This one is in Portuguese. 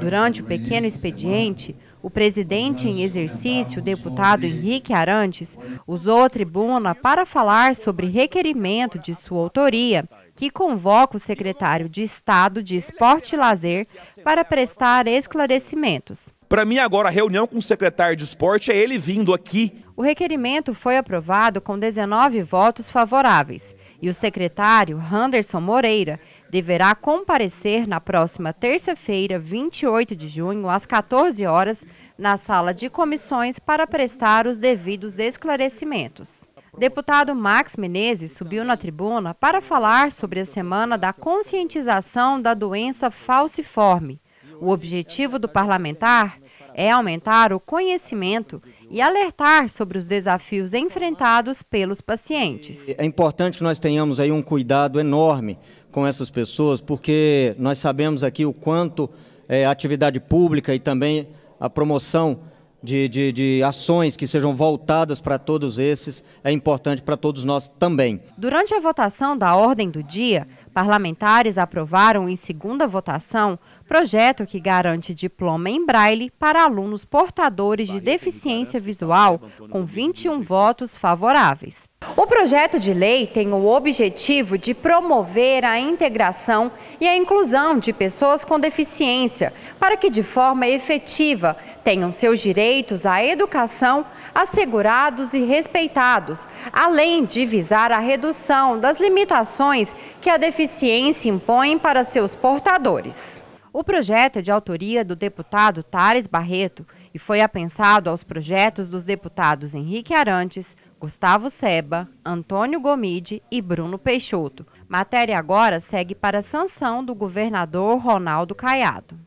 Durante o pequeno expediente, o presidente em exercício, o deputado Henrique Arantes, usou a tribuna para falar sobre requerimento de sua autoria, que convoca o secretário de Estado de Esporte e Lazer para prestar esclarecimentos. Para mim, agora, a reunião com o secretário de esporte é ele vindo aqui. O requerimento foi aprovado com 19 votos favoráveis. E o secretário, Anderson Moreira, deverá comparecer na próxima terça-feira, 28 de junho, às 14 horas, na sala de comissões para prestar os devidos esclarecimentos. Deputado Max Menezes subiu na tribuna para falar sobre a semana da conscientização da doença falciforme. O objetivo do parlamentar é aumentar o conhecimento e alertar sobre os desafios enfrentados pelos pacientes. É importante que nós tenhamos aí um cuidado enorme com essas pessoas, porque nós sabemos aqui o quanto é, a atividade pública e também a promoção de, de, de, ações que sejam voltadas para todos esses é importante para todos nós também. Durante a votação da ordem do dia, parlamentares aprovaram em segunda votação projeto que garante diploma em braille para alunos portadores de deficiência tá visual, com 21 votos favoráveis. O projeto de lei tem o objetivo de promover a integração e a inclusão de pessoas com deficiência, para que de forma efetiva tenham seus direitos à educação assegurados e respeitados, além de visar a redução das limitações que a deficiência impõe para seus portadores. O projeto é de autoria do deputado Tares Barreto e foi apensado aos projetos dos deputados Henrique Arantes, Gustavo Seba, Antônio Gomide e Bruno Peixoto. Matéria agora segue para sanção do governador Ronaldo Caiado.